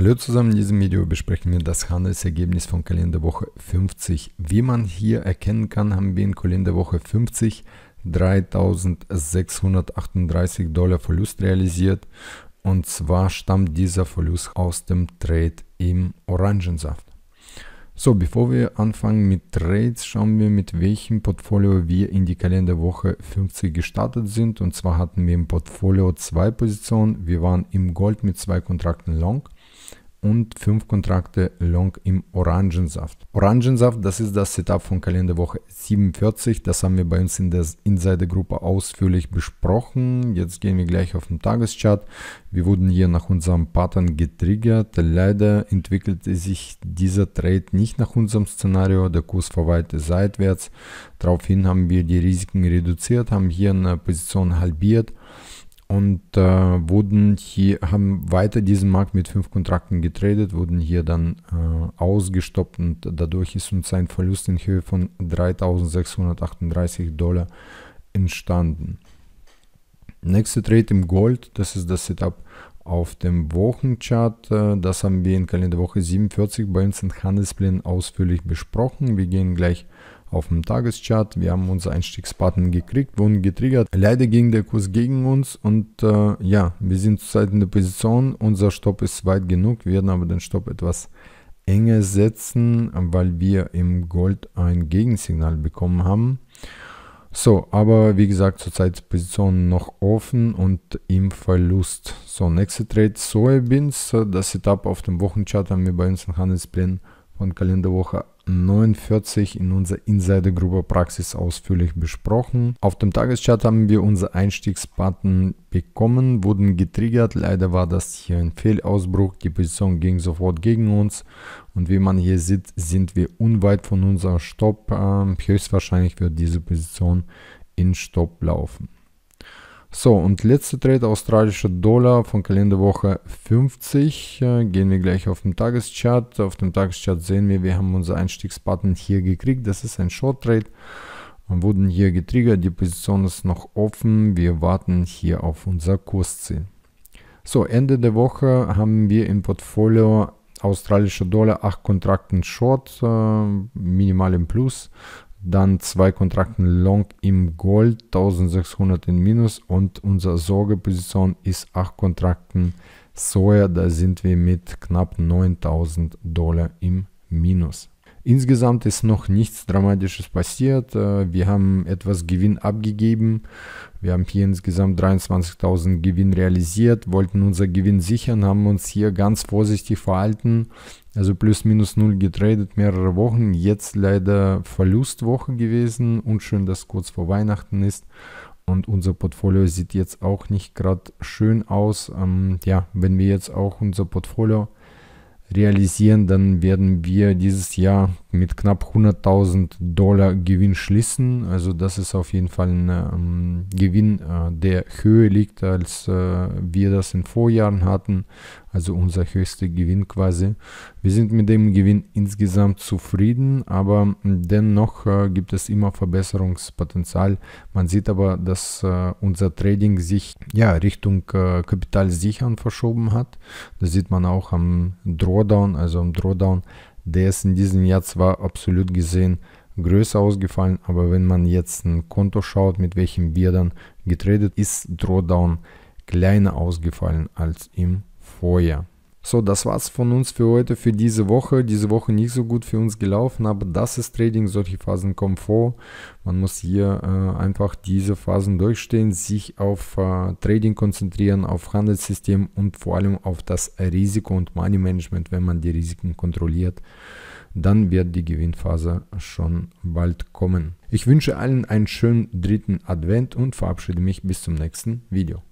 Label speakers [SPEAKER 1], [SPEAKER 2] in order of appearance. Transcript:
[SPEAKER 1] Hallo zusammen, in diesem Video besprechen wir das Handelsergebnis von Kalenderwoche 50. Wie man hier erkennen kann, haben wir in Kalenderwoche 50 3638 Dollar Verlust realisiert. Und zwar stammt dieser Verlust aus dem Trade im Orangensaft. So, bevor wir anfangen mit Trades, schauen wir mit welchem Portfolio wir in die Kalenderwoche 50 gestartet sind. Und zwar hatten wir im Portfolio zwei Positionen. Wir waren im Gold mit zwei Kontrakten long und fünf Kontrakte Long im Orangensaft. Orangensaft, das ist das Setup von Kalenderwoche 47. Das haben wir bei uns in der Insider-Gruppe ausführlich besprochen. Jetzt gehen wir gleich auf den Tageschart. Wir wurden hier nach unserem Pattern getriggert. Leider entwickelte sich dieser Trade nicht nach unserem Szenario. Der Kurs verweilte seitwärts. Daraufhin haben wir die Risiken reduziert, haben hier eine Position halbiert und äh, wurden hier, haben weiter diesen Markt mit fünf Kontrakten getradet, wurden hier dann äh, ausgestoppt und dadurch ist uns ein Verlust in Höhe von 3638 Dollar entstanden. Nächster Trade im Gold, das ist das Setup auf dem Wochenchart. Äh, das haben wir in Kalenderwoche 47 bei uns in Handelsplänen ausführlich besprochen. Wir gehen gleich weiter auf dem Tageschart. Wir haben unser Einstiegsbutton gekriegt, wurden getriggert. Leider ging der Kurs gegen uns und äh, ja, wir sind zurzeit in der Position. Unser Stopp ist weit genug. Wir werden aber den Stopp etwas enger setzen, weil wir im Gold ein Gegensignal bekommen haben. So, aber wie gesagt, zurzeit Position noch offen und im Verlust. So, nächste Trade Soybeans. Das Setup auf dem Wochenchart haben wir bei uns im Handelsplan von Kalenderwoche 49 in unserer Insidergruppe Praxis ausführlich besprochen. Auf dem Tageschart haben wir unser Einstiegsbutton bekommen, wurden getriggert. Leider war das hier ein Fehlausbruch. Die Position ging sofort gegen uns. Und wie man hier sieht, sind wir unweit von unserem Stopp. Ähm, höchstwahrscheinlich wird diese Position in Stopp laufen. So, und letzter Trade, australischer Dollar von Kalenderwoche 50. Äh, gehen wir gleich auf den Tageschart. Auf dem Tageschart sehen wir, wir haben unser Einstiegspattern hier gekriegt. Das ist ein Short Trade. Wir wurden hier getriggert, die Position ist noch offen. Wir warten hier auf unser Kursziel. So, Ende der Woche haben wir im Portfolio australischer Dollar, 8 Kontrakten Short, äh, minimal im Plus, dann zwei Kontrakten Long im Gold, 1600 in Minus und unsere Sorgeposition ist 8 Kontrakten Soja, da sind wir mit knapp 9000 Dollar im Minus. Insgesamt ist noch nichts Dramatisches passiert. Äh, wir haben etwas Gewinn abgegeben. Wir haben hier insgesamt 23.000 Gewinn realisiert, wollten unser Gewinn sichern, haben uns hier ganz vorsichtig verhalten. Also plus minus null getradet mehrere Wochen. Jetzt leider Verlustwoche gewesen. Unschön, dass kurz vor Weihnachten ist. Und unser Portfolio sieht jetzt auch nicht gerade schön aus. Ähm, ja, wenn wir jetzt auch unser Portfolio realisieren, dann werden wir dieses Jahr mit knapp 100.000 Dollar Gewinn schließen. Also das ist auf jeden Fall ein ähm, Gewinn, äh, der höher liegt, als äh, wir das in Vorjahren hatten also unser höchster Gewinn quasi. Wir sind mit dem Gewinn insgesamt zufrieden, aber dennoch äh, gibt es immer Verbesserungspotenzial. Man sieht aber, dass äh, unser Trading sich ja, Richtung äh, Kapital verschoben hat. Das sieht man auch am Drawdown, also am Drawdown, der ist in diesem Jahr zwar absolut gesehen größer ausgefallen, aber wenn man jetzt ein Konto schaut, mit welchem wir dann getradet, ist Drawdown kleiner ausgefallen als im vorher. So, das war's von uns für heute, für diese Woche. Diese Woche nicht so gut für uns gelaufen, aber das ist Trading. Solche Phasen kommen vor. Man muss hier äh, einfach diese Phasen durchstehen, sich auf äh, Trading konzentrieren, auf Handelssystem und vor allem auf das Risiko und Money Management. Wenn man die Risiken kontrolliert, dann wird die Gewinnphase schon bald kommen. Ich wünsche allen einen schönen dritten Advent und verabschiede mich bis zum nächsten Video.